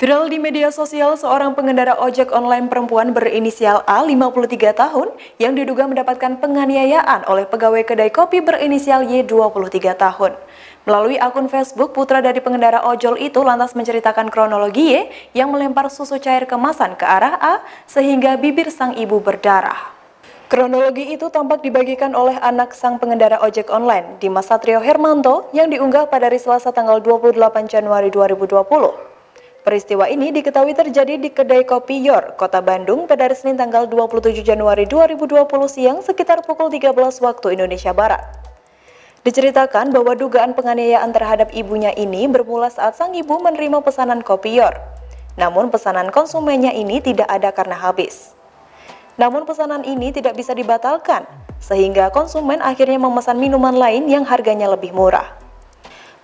Viral di media sosial, seorang pengendara ojek online perempuan berinisial A, 53 tahun, yang diduga mendapatkan penganiayaan oleh pegawai kedai kopi berinisial Y, 23 tahun. Melalui akun Facebook, putra dari pengendara ojol itu lantas menceritakan kronologi Y yang melempar susu cair kemasan ke arah A sehingga bibir sang ibu berdarah. Kronologi itu tampak dibagikan oleh anak sang pengendara ojek online, Dimas Satrio Hermanto, yang diunggah pada hari Selasa tanggal 28 Januari 2020. Peristiwa ini diketahui terjadi di kedai kopi Yor, kota Bandung pada hari Senin tanggal 27 Januari 2020 siang sekitar pukul 13 waktu Indonesia Barat. Diceritakan bahwa dugaan penganiayaan terhadap ibunya ini bermula saat sang ibu menerima pesanan kopi Yor. Namun pesanan konsumennya ini tidak ada karena habis. Namun pesanan ini tidak bisa dibatalkan, sehingga konsumen akhirnya memesan minuman lain yang harganya lebih murah.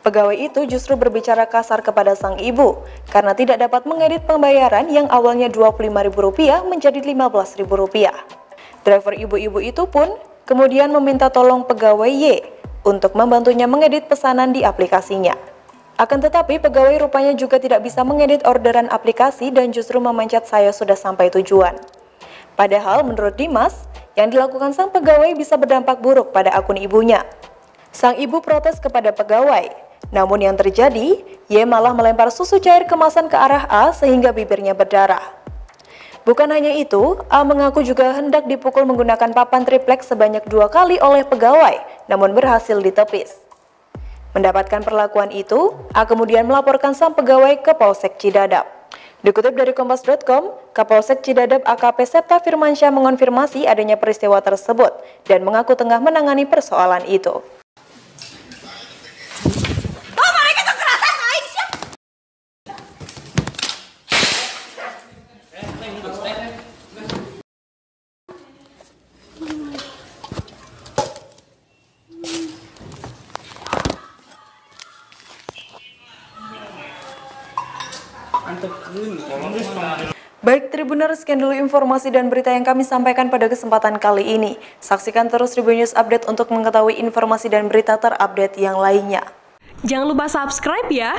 Pegawai itu justru berbicara kasar kepada sang ibu karena tidak dapat mengedit pembayaran yang awalnya Rp25.000 menjadi Rp15.000. Driver ibu-ibu itu pun kemudian meminta tolong pegawai Y untuk membantunya mengedit pesanan di aplikasinya. Akan tetapi pegawai rupanya juga tidak bisa mengedit orderan aplikasi dan justru memencet saya sudah sampai tujuan. Padahal menurut Dimas, yang dilakukan sang pegawai bisa berdampak buruk pada akun ibunya. Sang ibu protes kepada pegawai namun yang terjadi, Y malah melempar susu cair kemasan ke arah A sehingga bibirnya berdarah. Bukan hanya itu, A mengaku juga hendak dipukul menggunakan papan triplek sebanyak dua kali oleh pegawai, namun berhasil ditepis. Mendapatkan perlakuan itu, A kemudian melaporkan sang pegawai ke Polsek Cidadap. Dikutip dari Kompas.com, Kapolsek Cidadap AKP Septa Firmansyah mengonfirmasi adanya peristiwa tersebut dan mengaku tengah menangani persoalan itu. Baik Tribuners, sekian dulu informasi dan berita yang kami sampaikan pada kesempatan kali ini. Saksikan terus Tribun News Update untuk mengetahui informasi dan berita terupdate yang lainnya. Jangan lupa subscribe ya!